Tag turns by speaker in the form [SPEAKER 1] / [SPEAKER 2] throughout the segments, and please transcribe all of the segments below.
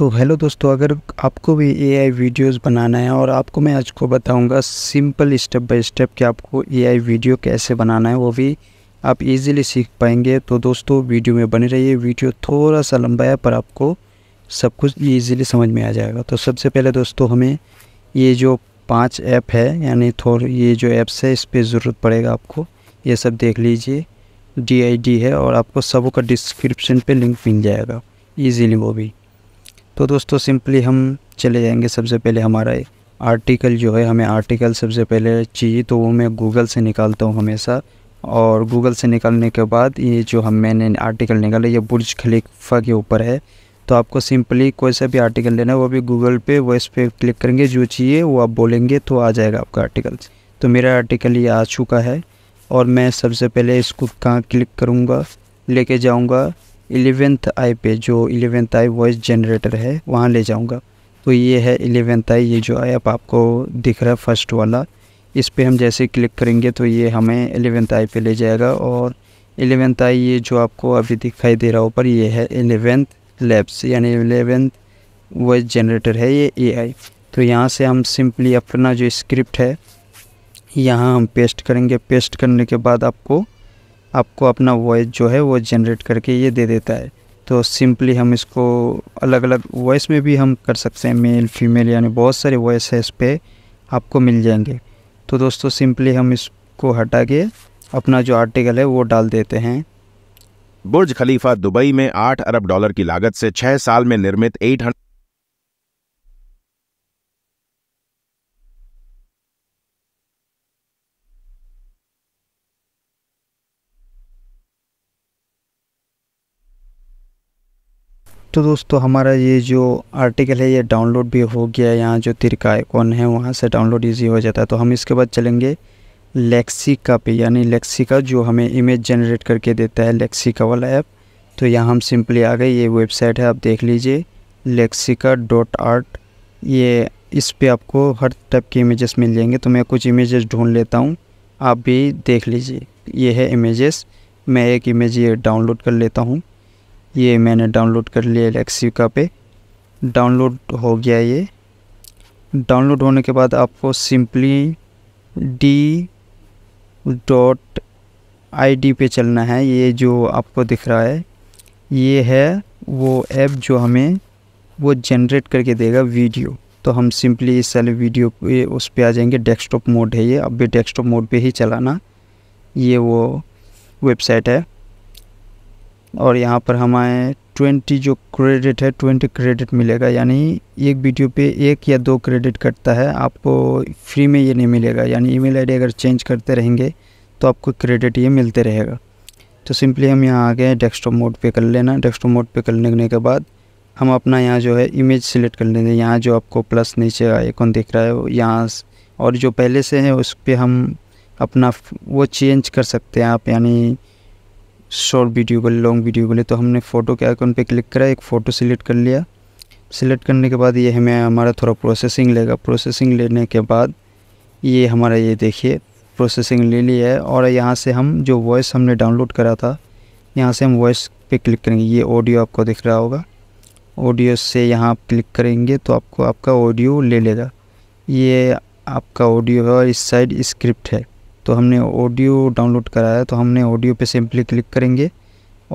[SPEAKER 1] तो हेलो दोस्तों अगर आपको भी एआई वीडियोस बनाना है और आपको मैं आज को बताऊंगा सिंपल स्टेप बाय स्टेप कि आपको एआई वीडियो कैसे बनाना है वो भी आप इजीली सीख पाएंगे तो दोस्तों वीडियो में बने रहिए वीडियो थोड़ा सा लंबा है पर आपको सब कुछ इजीली समझ में आ जाएगा तो सबसे पहले दोस्तों हमें ये जो पाँच ऐप है यानी थोड़ी ये जो ऐप्स है इस पर ज़रूरत पड़ेगा आपको ये सब देख लीजिए डी है और आपको सबों का डिस्क्रिप्शन पर लिंक मिल जाएगा ईजीली वो भी तो दोस्तों सिंपली हम चले जाएंगे सबसे पहले हमारा आर्टिकल जो है हमें आर्टिकल सबसे पहले चाहिए तो वो मैं गूगल से निकालता हूँ हमेशा और गूगल से निकालने के बाद ये जो हम मैंने आर्टिकल निकाला ये बुर्ज खलीफा के ऊपर है तो आपको सिंपली कोई सा भी आर्टिकल लेना है वो भी गूगल पे वो इस पर क्लिक करेंगे जो चाहिए वो आप बोलेंगे तो आ जाएगा आपका आर्टिकल तो मेरा आर्टिकल ये आ चुका है और मैं सबसे पहले इसको कहाँ क्लिक करूँगा लेके जाऊँगा एलेवेंथ आई पे जो एलेवेंथ आई वॉइस जनरेटर है वहाँ ले जाऊँगा तो ये है एलेवेंथ आई ये जो ऐप आपको दिख रहा है फर्स्ट वाला इस पर हम जैसे क्लिक करेंगे तो ये हमें एलेवेंथ आई पे ले जाएगा और एलेवेंथ आई ये जो आपको अभी दिखाई दे रहा ऊपर ये है एलेवेंथ लैब्स यानी एलेवेंथ वॉइस जनरेटर है ये एआई तो यहाँ से हम सिंपली अपना जो स्क्रिप्ट है यहाँ हम पेस्ट करेंगे पेस्ट करने के बाद आपको आपको अपना वॉइस जो है वो जनरेट करके ये दे देता है तो सिंपली हम इसको अलग अलग वॉइस में भी हम कर सकते हैं मेल फीमेल यानी बहुत सारे वॉइस है इस पर आपको मिल जाएंगे तो दोस्तों सिंपली हम इसको हटा के अपना जो आर्टिकल है वो डाल देते हैं बुर्ज खलीफा दुबई में आठ अरब डॉलर की लागत से छः साल में निर्मित एट 800 तो दोस्तों हमारा ये जो आर्टिकल है ये डाउनलोड भी हो गया यहाँ जो तिरका आइकॉन है वहाँ से डाउनलोड इजी हो जाता है तो हम इसके बाद चलेंगे लेक्सिका पे यानी लेक्सिका जो हमें इमेज जनरेट करके देता है लेक्सिका वाला ऐप तो यहाँ हम सिंपली आ गए ये वेबसाइट है आप देख लीजिए लेक्सिका डॉट आर्ट ये इस पर आपको हर टाइप के इमेजेस मिल जाएंगे तो मैं कुछ इमेजेस ढूँढ लेता हूँ आप भी देख लीजिए ये है इमेजेस मैं एक इमेज ये डाउनलोड कर लेता हूँ ये मैंने डाउनलोड कर लिया एलेक्सी का पे डाउनलोड हो गया ये डाउनलोड होने के बाद आपको सिंपली डी डॉट आई पे चलना है ये जो आपको दिख रहा है ये है वो ऐप जो हमें वो जनरेट करके देगा वीडियो तो हम सिंपली इस वाले वीडियो पे उस पर आ जाएंगे डेस्कटॉप मोड है ये अब भी डेस्कटॉप मोड पे ही चलाना ये वो वेबसाइट है और यहाँ पर हमें ट्वेंटी जो क्रेडिट है ट्वेंटी क्रेडिट मिलेगा यानी एक वीडियो पे एक या दो क्रेडिट कटता है आपको फ्री में ये नहीं मिलेगा यानी ईमेल आईडी अगर चेंज करते रहेंगे तो आपको क्रेडिट ये मिलते रहेगा तो सिंपली हम यहाँ आ गए डेस्कटॉप मोड पे कर लेना डेस्कटॉप मोड पे लेने के बाद हम अपना यहाँ जो है इमेज सेलेक्ट कर लेंगे यहाँ जो आपको प्लस नीचे आइकॉन दिख रहा है यहाँ और जो पहले से है उस पर हम अपना वो चेंज कर सकते हैं आप यानी शॉर्ट वीडियो बोले लॉन्ग वीडियो बोले तो हमने फ़ोटो के आइकन पे क्लिक करा एक फ़ोटो सिलेक्ट कर लिया सिलेक्ट करने के बाद ये हमें हमारा थोड़ा प्रोसेसिंग लेगा प्रोसेसिंग लेने के बाद ये हमारा ये देखिए प्रोसेसिंग ले लिया है और यहाँ से हम जो वॉइस हमने डाउनलोड करा था यहाँ से हम वॉइस पे क्लिक करेंगे ये ऑडियो आपको दिख रहा होगा ऑडियो से यहाँ आप क्लिक करेंगे तो आपको आपका ऑडियो ले लेगा ये आपका ऑडियो है और इस साइड स्क्रिप्ट है तो हमने ऑडियो डाउनलोड कराया तो हमने ऑडियो पे सिंपली क्लिक करेंगे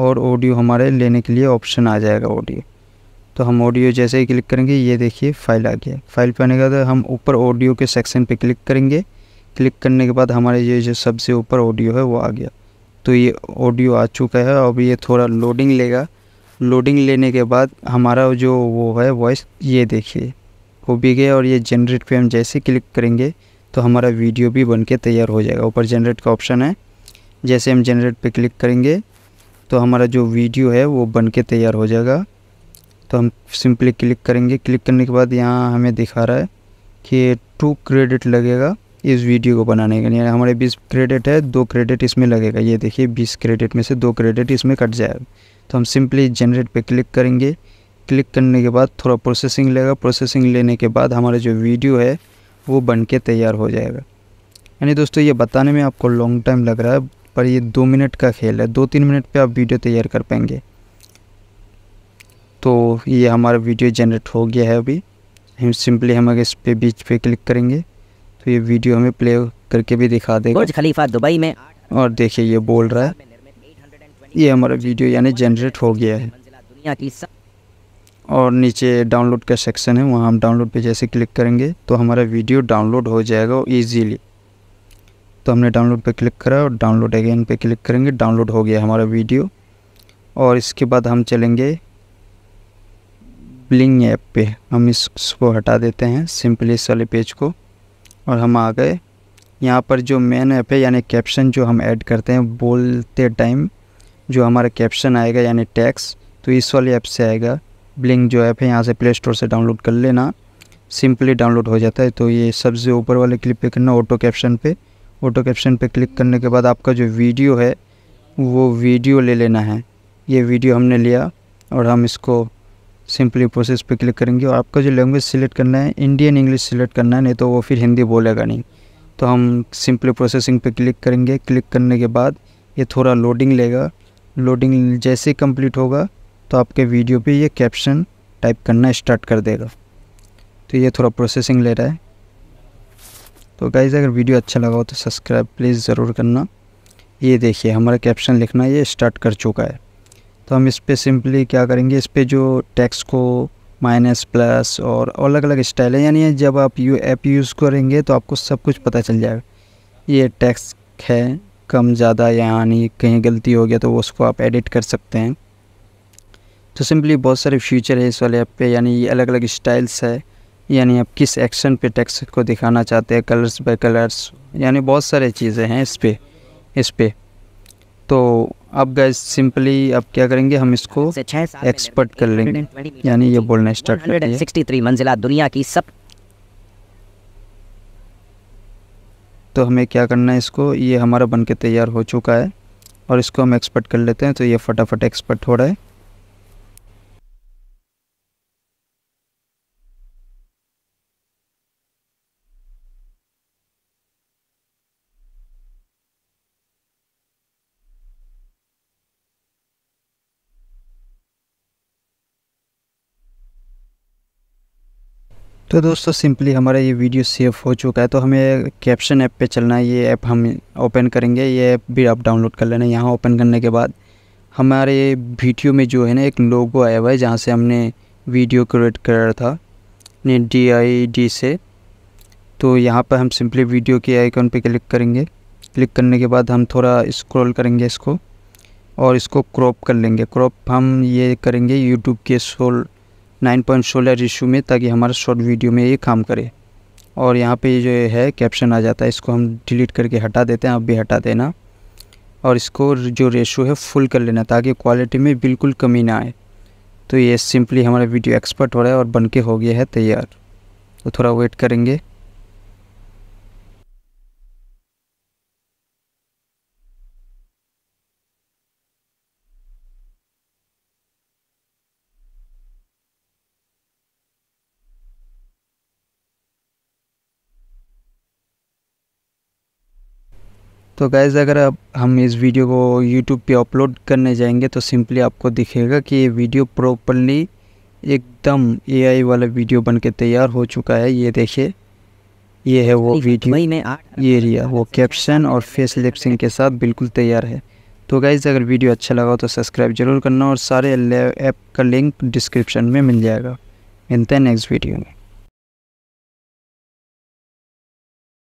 [SPEAKER 1] और ऑडियो हमारे लेने के लिए ऑप्शन आ जाएगा ऑडियो तो हम ऑडियो जैसे ही क्लिक करेंगे ये देखिए फाइल आ गया फाइल पे आने के बाद हम ऊपर ऑडियो के सेक्शन पे क्लिक करेंगे क्लिक करने के बाद हमारे ये जो सबसे ऊपर ऑडियो है वो आ गया तो ये ऑडियो आ चुका है अब ये थोड़ा लोडिंग लेगा लोडिंग लेने के बाद हमारा जो वो है वॉइस ये देखिए हो भी गया और ये जनरेट पे हम जैसे क्लिक करेंगे तो हमारा वीडियो भी बन के तैयार हो जाएगा ऊपर जनरेट का ऑप्शन है जैसे हम जनरेट पे क्लिक करेंगे तो हमारा जो वीडियो है वो बन के तैयार हो जाएगा तो हम सिंपली क्लिक करेंगे क्लिक करने के बाद यहाँ हमें दिखा रहा है कि टू क्रेडिट लगेगा इस वीडियो को बनाने के लिए हमारे बीस क्रेडिट है दो क्रेडिट इसमें लगेगा ये देखिए बीस क्रेडिट में से दो क्रेडिट इसमें कट जाएगा तो हम सिंपली जनरेट पे क्लिक करेंगे क्लिक करने के बाद थोड़ा प्रोसेसिंग लेगा प्रोसेसिंग लेने के बाद हमारा जो वीडियो है वो बन के तैयार हो जाएगा यानी दोस्तों ये बताने में आपको लॉन्ग टाइम लग रहा है पर ये दो मिनट का खेल है दो तीन मिनट पे आप वीडियो तैयार कर पाएंगे तो ये हमारा वीडियो जनरेट हो गया है अभी हम सिंपली हम अगर इस पे बीच पे क्लिक करेंगे तो ये वीडियो हमें प्ले करके भी दिखा देगा बुर्ज खलीफा दुबई में और देखिए ये बोल रहा है ये हमारा वीडियो यानी जनरेट हो गया है और नीचे डाउनलोड का सेक्शन है वहाँ हम डाउनलोड पे जैसे क्लिक करेंगे तो हमारा वीडियो डाउनलोड हो जाएगा ईजीली तो हमने डाउनलोड पे क्लिक करा और डाउनलोड अगेन पे क्लिक करेंगे डाउनलोड हो गया हमारा वीडियो और इसके बाद हम चलेंगे ब्लिंग ऐप पे हम इसको हटा देते हैं सिंपली इस वाले पेज को और हम आ गए यहाँ पर जो मेन ऐप है यानी कैप्शन जो हम ऐड करते हैं बोलते टाइम जो हमारा कैप्शन आएगा यानी टैक्स तो इस वाले ऐप से आएगा ब्लिंक जो ऐप है यहाँ से प्ले स्टोर से डाउनलोड कर लेना सिंपली डाउनलोड हो जाता है तो ये सबसे ऊपर वाले क्लिप पे करना ऑटो कैप्शन पे ऑटो कैप्शन पे क्लिक करने के बाद आपका जो वीडियो है वो वीडियो ले लेना है ये वीडियो हमने लिया और हम इसको सिंपली प्रोसेस पे क्लिक करेंगे और आपका जो लैंग्वेज सिलेक्ट करना है इंडियन इंग्लिश सिलेक्ट करना है नहीं तो वो फिर हिंदी बोलेगा नहीं तो हम सिंपली प्रोसेसिंग पे क्लिक करेंगे क्लिक करने के बाद ये थोड़ा लोडिंग लेगा लोडिंग जैसे कंप्लीट होगा तो आपके वीडियो पे ये कैप्शन टाइप करना स्टार्ट कर देगा तो ये थोड़ा प्रोसेसिंग ले रहा है तो गाइज़ अगर वीडियो अच्छा लगा हो तो सब्सक्राइब प्लीज़ ज़रूर करना ये देखिए हमारा कैप्शन लिखना ये स्टार्ट कर चुका है तो हम इस पर सिंपली क्या करेंगे इस पर जो टैक्स को माइनस प्लस और अलग अलग स्टाइल है यानी जब आप यू ऐप यूज़ करेंगे तो आपको सब कुछ पता चल जाएगा ये टैक्स है कम ज़्यादा यानी कहीं गलती हो गया तो उसको आप एडिट कर सकते हैं तो सिंपली बहुत सारे फीचर है इस वाले ऐप पे यानी ये अलग अलग स्टाइल्स है यानी आप किस एक्शन पे टेक्स्ट को दिखाना चाहते हैं कलर्स बाय कलर्स यानी बहुत सारे चीज़ें हैं इस पर इस पर तो अब गए सिंपली आप क्या करेंगे हम इसको एक्सपर्ट कर लेंगे यानी ये बोलना स्टार्ट करेंगे मंजिला दुनिया की सब तो हमें क्या करना है इसको ये हमारा बन के तैयार हो चुका है और इसको हम एक्सपर्ट कर लेते हैं तो ये फटाफट एक्सपर्ट हो रहा है तो दोस्तों सिंपली हमारा ये वीडियो सेव हो चुका है तो हमें कैप्शन ऐप पे चलना है ये ऐप हम ओपन करेंगे ये ऐप भी आप डाउनलोड कर लेना यहाँ ओपन करने के बाद हमारे वीडियो में जो है ना एक लोगो आया हुआ है जहाँ से हमने वीडियो क्रिएट करा था ने डी आई डी से तो यहाँ पर हम सिंपली वीडियो के आइकन पे क्लिक करेंगे क्लिक करने के बाद हम थोड़ा स्क्रॉल करेंगे इसको और इसको क्रॉप कर लेंगे क्रॉप हम ये करेंगे यूट्यूब के सोल नाइन पॉइंट सोलह रिशू में ताकि हमारा शॉर्ट वीडियो में ये काम करे और यहाँ पे जो है कैप्शन आ जाता है इसको हम डिलीट करके हटा देते हैं आप भी हटा देना और इसको जो रेशो है फुल कर लेना ताकि क्वालिटी में बिल्कुल कमी ना आए तो ये सिंपली हमारा वीडियो एक्सपर्ट हो रहा है और बन के हो गया है तैयार तो थोड़ा वेट करेंगे तो गैज़ अगर आप हम इस वीडियो को यूट्यूब पे अपलोड करने जाएंगे तो सिंपली आपको दिखेगा कि ये वीडियो प्रॉपरली एकदम आई वाला वीडियो बन के तैयार हो चुका है ये देखिए ये है वो वीडियो तो ये रिया वो कैप्शन और फेस लिप्सिंग के साथ बिल्कुल तैयार है तो गाइज़ अगर वीडियो अच्छा लगा तो सब्सक्राइब जरूर करना और सारे ऐप का लिंक डिस्क्रिप्शन में मिल जाएगा मिलते हैं नेक्स्ट वीडियो में